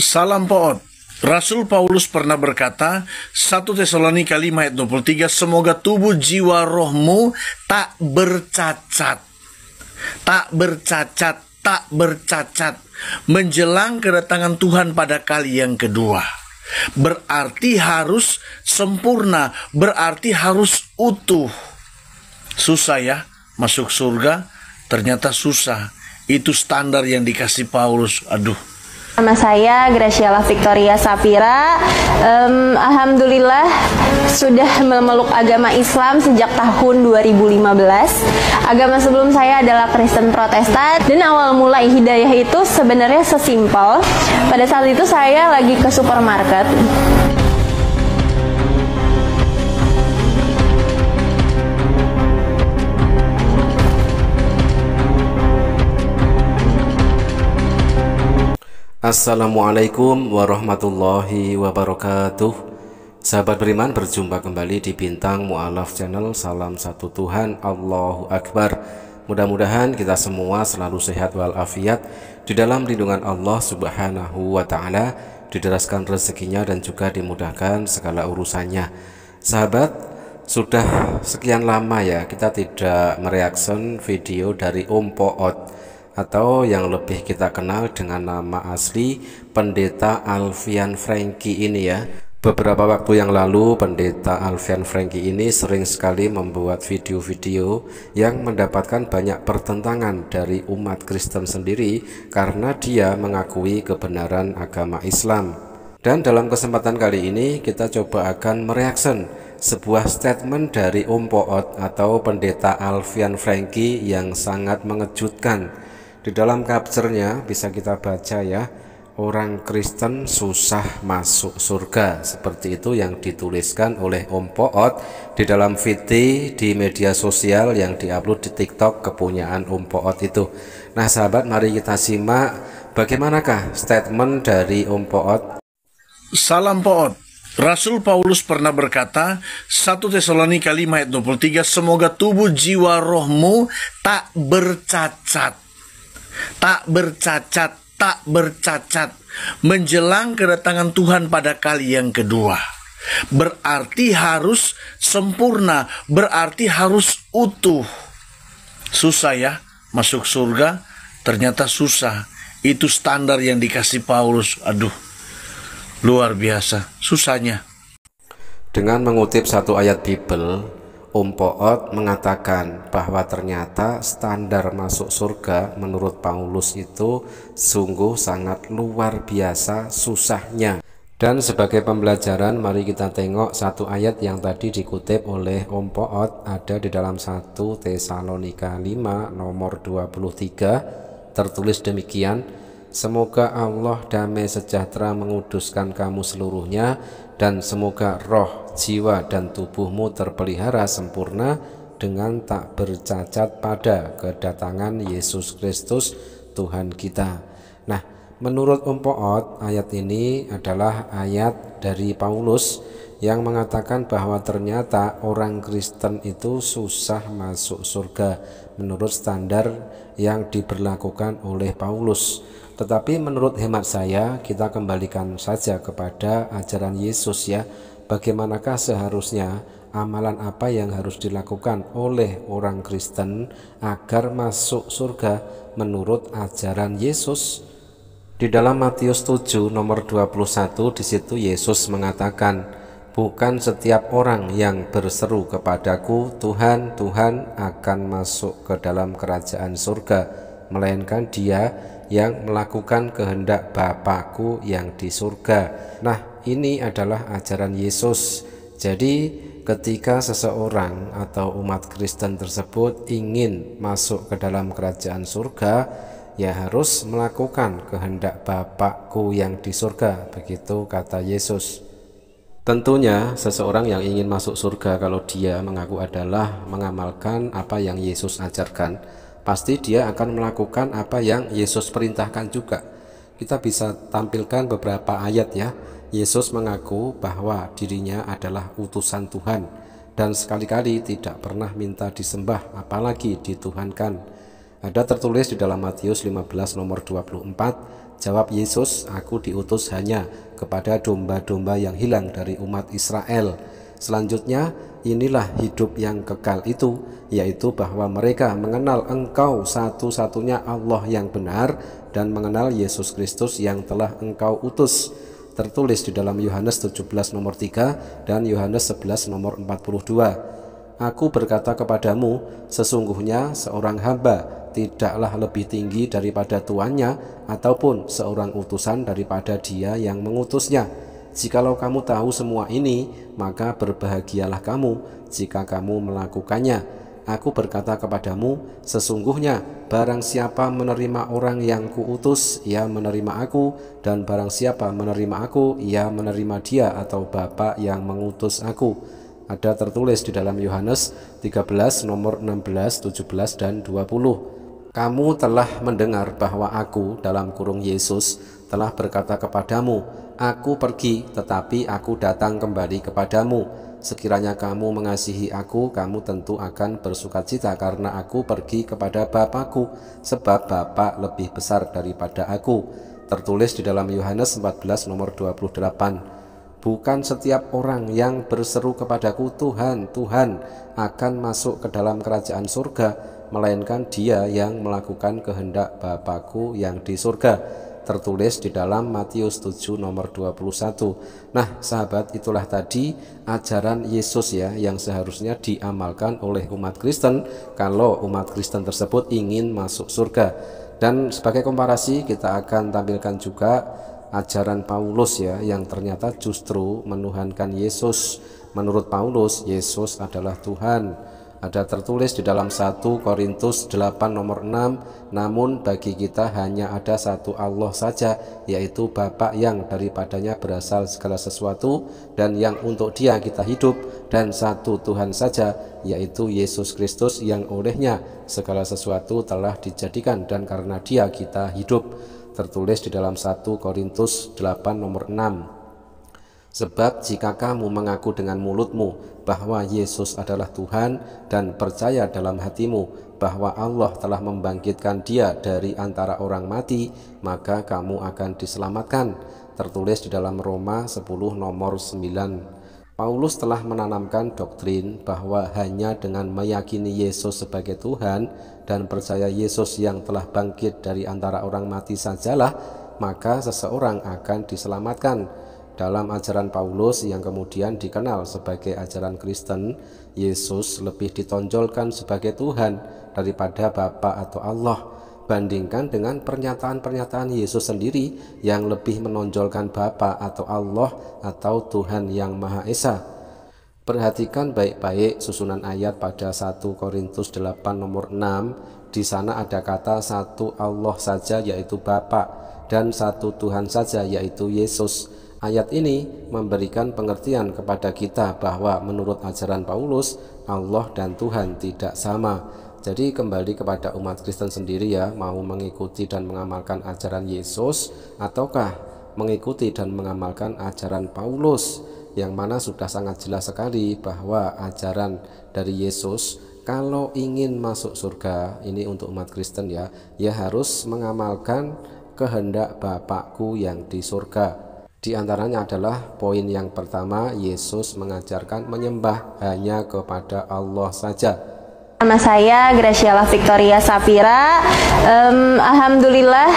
Salam Poot. Rasul Paulus pernah berkata, 1 Tesalonika 5 ayat 23, semoga tubuh jiwa rohmu tak bercacat. Tak bercacat, tak bercacat. Menjelang kedatangan Tuhan pada kali yang kedua. Berarti harus sempurna, berarti harus utuh. Susah ya, masuk surga ternyata susah. Itu standar yang dikasih Paulus. Aduh, Nama saya Graciela Victoria Sapira. Um, Alhamdulillah sudah memeluk agama Islam sejak tahun 2015. Agama sebelum saya adalah Kristen Protestan dan awal mulai hidayah itu sebenarnya sesimpel. Pada saat itu saya lagi ke supermarket Assalamualaikum warahmatullahi wabarakatuh Sahabat beriman berjumpa kembali di Bintang Mu'alaf Channel Salam Satu Tuhan Allahu Akbar Mudah-mudahan kita semua selalu sehat walafiat Di dalam lindungan Allah subhanahu wa ta'ala Dideraskan rezekinya dan juga dimudahkan segala urusannya Sahabat sudah sekian lama ya kita tidak mereaksi video dari Om Poot atau yang lebih kita kenal dengan nama asli Pendeta Alfian Franky ini ya. Beberapa waktu yang lalu Pendeta Alfian Franky ini sering sekali membuat video-video yang mendapatkan banyak pertentangan dari umat Kristen sendiri karena dia mengakui kebenaran agama Islam. Dan dalam kesempatan kali ini kita coba akan mereaksen sebuah statement dari Om Poot atau Pendeta Alfian Franky yang sangat mengejutkan di dalam capture bisa kita baca ya, orang Kristen susah masuk surga. Seperti itu yang dituliskan oleh Om Poot di dalam VT di media sosial yang diupload di TikTok kepunyaan Om Poot itu. Nah, sahabat, mari kita simak bagaimanakah statement dari Om Poot. Salam Poot. Rasul Paulus pernah berkata, 1 Tesalonika 5 ayat 23, semoga tubuh jiwa rohmu tak bercacat tak bercacat, tak bercacat menjelang kedatangan Tuhan pada kali yang kedua. Berarti harus sempurna, berarti harus utuh. Susah ya masuk surga, ternyata susah. Itu standar yang dikasih Paulus. Aduh, luar biasa susahnya. Dengan mengutip satu ayat Bible, Om um Poot mengatakan bahwa ternyata standar masuk surga menurut Paulus itu sungguh sangat luar biasa susahnya. Dan sebagai pembelajaran mari kita tengok satu ayat yang tadi dikutip oleh Om um Poot ada di dalam 1 Tesalonika 5 nomor 23 tertulis demikian Semoga Allah damai sejahtera menguduskan kamu seluruhnya dan semoga roh, jiwa, dan tubuhmu terpelihara sempurna dengan tak bercacat pada kedatangan Yesus Kristus Tuhan kita. Nah, menurut Om Umpoot, ayat ini adalah ayat dari Paulus yang mengatakan bahwa ternyata orang Kristen itu susah masuk surga menurut standar yang diberlakukan oleh Paulus. Tetapi menurut hemat saya, kita kembalikan saja kepada ajaran Yesus ya, bagaimanakah seharusnya amalan apa yang harus dilakukan oleh orang Kristen agar masuk surga menurut ajaran Yesus. Di dalam Matius 7 nomor 21 di situ Yesus mengatakan, "Bukan setiap orang yang berseru kepadaku, Tuhan, Tuhan akan masuk ke dalam kerajaan surga, melainkan dia yang melakukan kehendak Bapakku yang di surga. Nah, ini adalah ajaran Yesus. Jadi, ketika seseorang atau umat Kristen tersebut ingin masuk ke dalam kerajaan surga, ya harus melakukan kehendak Bapakku yang di surga, begitu kata Yesus. Tentunya seseorang yang ingin masuk surga kalau dia mengaku adalah mengamalkan apa yang Yesus ajarkan pasti dia akan melakukan apa yang Yesus perintahkan juga. Kita bisa tampilkan beberapa ayat ya. Yesus mengaku bahwa dirinya adalah utusan Tuhan dan sekali-kali tidak pernah minta disembah apalagi dituhankan. Ada tertulis di dalam Matius 15 nomor 24, jawab Yesus, aku diutus hanya kepada domba-domba yang hilang dari umat Israel Selanjutnya, inilah hidup yang kekal itu, yaitu bahwa mereka mengenal Engkau satu-satunya Allah yang benar dan mengenal Yesus Kristus yang telah Engkau utus. Tertulis di dalam Yohanes 17 nomor 3 dan Yohanes 11 nomor 42. Aku berkata kepadamu, sesungguhnya seorang hamba tidaklah lebih tinggi daripada tuannya ataupun seorang utusan daripada dia yang mengutusnya Jikalau kamu tahu semua ini, maka berbahagialah kamu jika kamu melakukannya. Aku berkata kepadamu, sesungguhnya barang siapa menerima orang yang kuutus, ia menerima aku, dan barang siapa menerima aku, ia menerima dia atau Bapa yang mengutus aku. Ada tertulis di dalam Yohanes 13 nomor 16, 17 dan 20. Kamu telah mendengar bahwa aku dalam kurung Yesus telah berkata kepadamu, Aku pergi, tetapi aku datang kembali kepadamu. Sekiranya kamu mengasihi aku, kamu tentu akan bersukacita karena aku pergi kepada Bapakku, sebab Bapak lebih besar daripada aku. Tertulis di dalam Yohanes 14 nomor 28. Bukan setiap orang yang berseru kepadaku, Tuhan, Tuhan, akan masuk ke dalam kerajaan surga, melainkan dia yang melakukan kehendak Bapakku yang di surga tertulis di dalam Matius 7 nomor 21. Nah, sahabat, itulah tadi ajaran Yesus ya yang seharusnya diamalkan oleh umat Kristen kalau umat Kristen tersebut ingin masuk surga. Dan sebagai komparasi kita akan tampilkan juga ajaran Paulus ya yang ternyata justru menuhankan Yesus. Menurut Paulus, Yesus adalah Tuhan ada tertulis di dalam 1 Korintus 8 nomor 6 namun bagi kita hanya ada satu Allah saja yaitu Bapa yang daripadanya berasal segala sesuatu dan yang untuk dia kita hidup dan satu Tuhan saja yaitu Yesus Kristus yang olehnya segala sesuatu telah dijadikan dan karena dia kita hidup tertulis di dalam 1 Korintus 8 nomor 6 Sebab jika kamu mengaku dengan mulutmu bahwa Yesus adalah Tuhan dan percaya dalam hatimu bahwa Allah telah membangkitkan dia dari antara orang mati, maka kamu akan diselamatkan. Tertulis di dalam Roma 10 nomor 9. Paulus telah menanamkan doktrin bahwa hanya dengan meyakini Yesus sebagai Tuhan dan percaya Yesus yang telah bangkit dari antara orang mati sajalah, maka seseorang akan diselamatkan dalam ajaran Paulus yang kemudian dikenal sebagai ajaran Kristen, Yesus lebih ditonjolkan sebagai Tuhan daripada Bapa atau Allah bandingkan dengan pernyataan-pernyataan Yesus sendiri yang lebih menonjolkan Bapa atau Allah atau Tuhan yang Maha Esa. Perhatikan baik-baik susunan ayat pada 1 Korintus 8 nomor 6. Di sana ada kata satu Allah saja yaitu Bapa dan satu Tuhan saja yaitu Yesus Ayat ini memberikan pengertian kepada kita bahwa menurut ajaran Paulus, Allah dan Tuhan tidak sama. Jadi kembali kepada umat Kristen sendiri ya, mau mengikuti dan mengamalkan ajaran Yesus ataukah mengikuti dan mengamalkan ajaran Paulus yang mana sudah sangat jelas sekali bahwa ajaran dari Yesus kalau ingin masuk surga ini untuk umat Kristen ya, ya harus mengamalkan kehendak Bapakku yang di surga di antaranya adalah poin yang pertama, Yesus mengajarkan menyembah hanya kepada Allah saja. Nama saya Graciela Victoria Sapira. Um, Alhamdulillah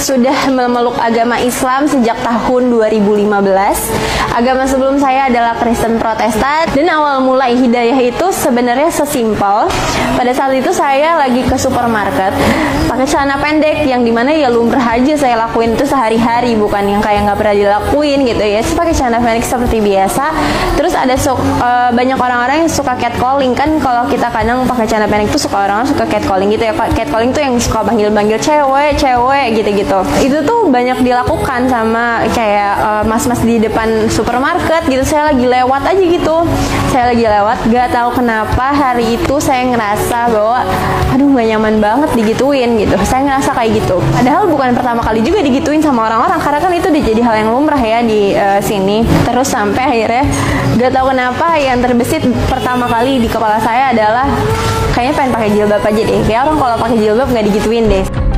sudah memeluk agama Islam sejak tahun 2015 Agama sebelum saya adalah Kristen Protestan dan awal mula hidayah itu sebenarnya sesimpel. Pada saat itu saya lagi ke supermarket pakai celana pendek yang dimana ya lumrah aja saya lakuin itu sehari-hari bukan yang kayak nggak pernah dilakuin gitu ya. Saya pakai celana pendek seperti biasa. Terus ada so, uh, banyak orang-orang yang suka catcalling kan kalau kita kadang pakai celana pendek itu suka orang suka catcalling gitu ya. Catcalling tuh yang suka panggil-panggil cewek, cewek gitu-gitu. Itu tuh banyak dilakukan sama kayak eh, mas-mas di depan supermarket gitu saya lagi lewat aja gitu saya lagi lewat gak tahu kenapa hari itu saya ngerasa bahwa aduh gak nyaman banget digituin gitu saya ngerasa kayak gitu padahal bukan pertama kali juga digituin sama orang-orang karena kan itu udah jadi hal yang lumrah ya di uh, sini terus sampai akhirnya gak tahu kenapa yang terbesit pertama kali di kepala saya adalah kayaknya pengen pakai jilbab aja deh kayak orang kalau pakai jilbab nggak digituin deh